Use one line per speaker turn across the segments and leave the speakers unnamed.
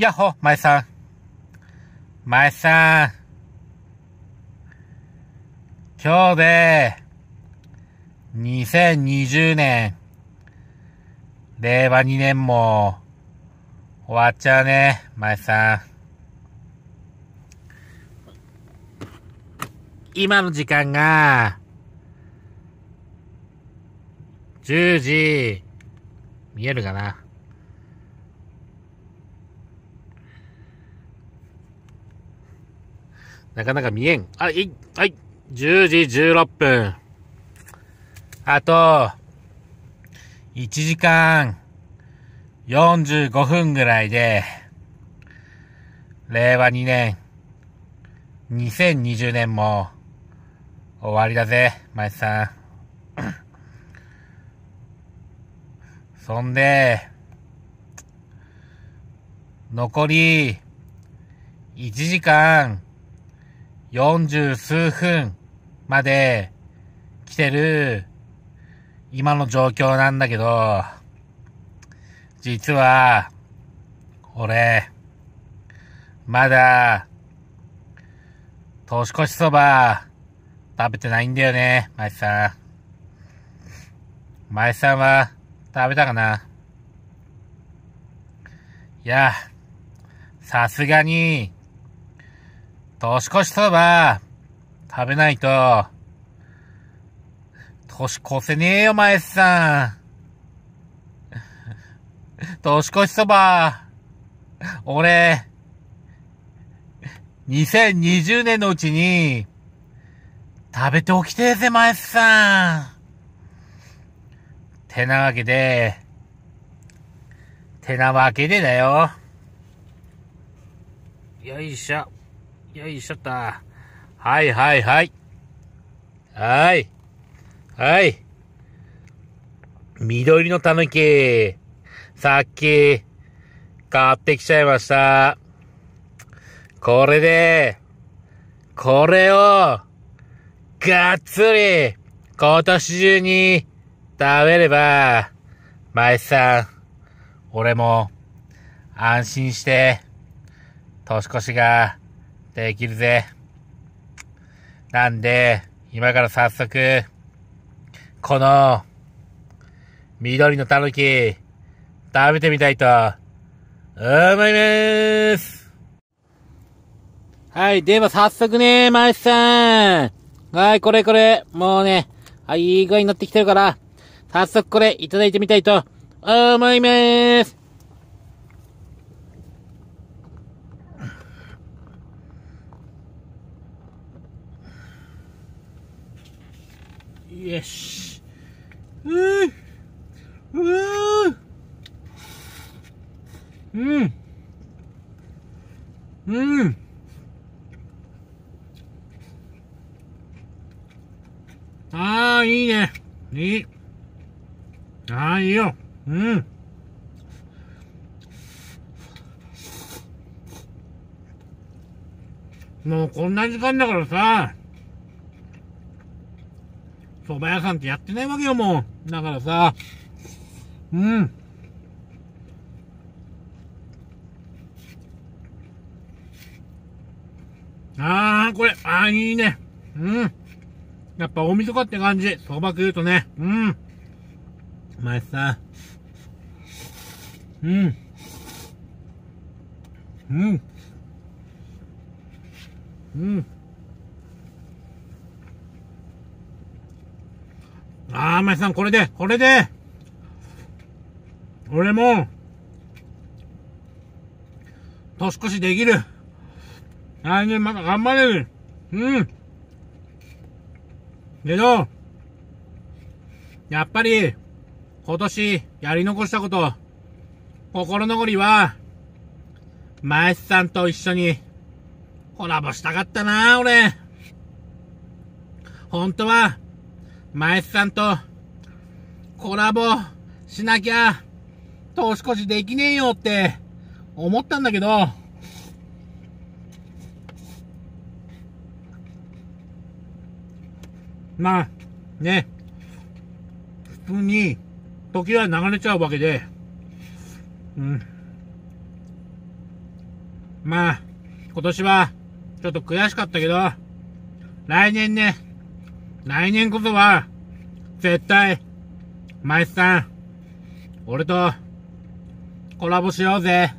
やっほ、前さん。前さん。今日で、2020年、令和2年も、終わっちゃうね、前さん。今の時間が、10時、見えるかななかなか見えん。あ、い、はい、10時16分。あと、1時間45分ぐらいで、令和2年、2020年も終わりだぜ、マイさん。そんで、残り1時間40数分まで来てる今の状況なんだけど、実は、俺、まだ、年越しそば、食べてないんだよね、マイさん。マイさんは、食べたかないや、さすがに、年越しそば、食べないと、年越せねえよ、前さん。年越しそば、俺、2020年のうちに、食べておきてえぜ、前さん。てなわけで、てなわけでだよ。よいしょ。よいしょっと。はいはいはい。はい。はい。緑のたぬき、さっき、買ってきちゃいました。これで、これを、がっつり、今年中に、食べれば、スさん、俺も、安心して、年越しが、できるぜ。なんで、今から早速、この、緑のたぬき、食べてみたいと、思いますはい、では早速ね、マイスさんはい、これこれ、もうね、い、いい具合になってきてるから、早速これ、いただいてみたいと、思いますよし。うん。うん。うん。ああ、いいね。いい。ああ、いいよ。うん。もうこんな時間だからさ。蕎麦屋さんってやってないわけよ、もう。だからさ、うん。ああ、これ、ああ、いいね。うん。やっぱ大晦日って感じ。蕎麦食うとね。うん。まいっさ、うん。うん。うん。あー、まさん、これで、これで、俺も、年越しできる。来年また頑張れる。うん。けど、やっぱり、今年、やり残したこと、心残りは、マエスさんと一緒に、コラボしたかったな、俺。本当は、前スさんとコラボしなきゃ年越しできねえよって思ったんだけど、まあ、ね、普通に時は流れちゃうわけで、うん。まあ、今年はちょっと悔しかったけど、来年ね、来年こそは、絶対、マイスさん、俺と、コラボしようぜ。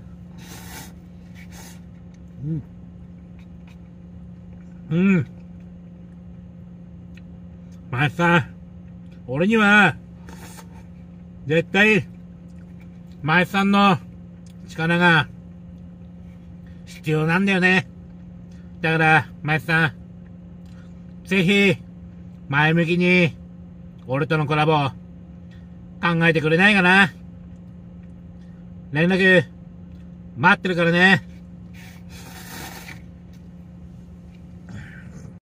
うん。うん。マイスさん、俺には、絶対、マイスさんの力が、必要なんだよね。だから、マイスさん、ぜひ、前向きに、俺とのコラボ、考えてくれないかな連絡、待ってるからね。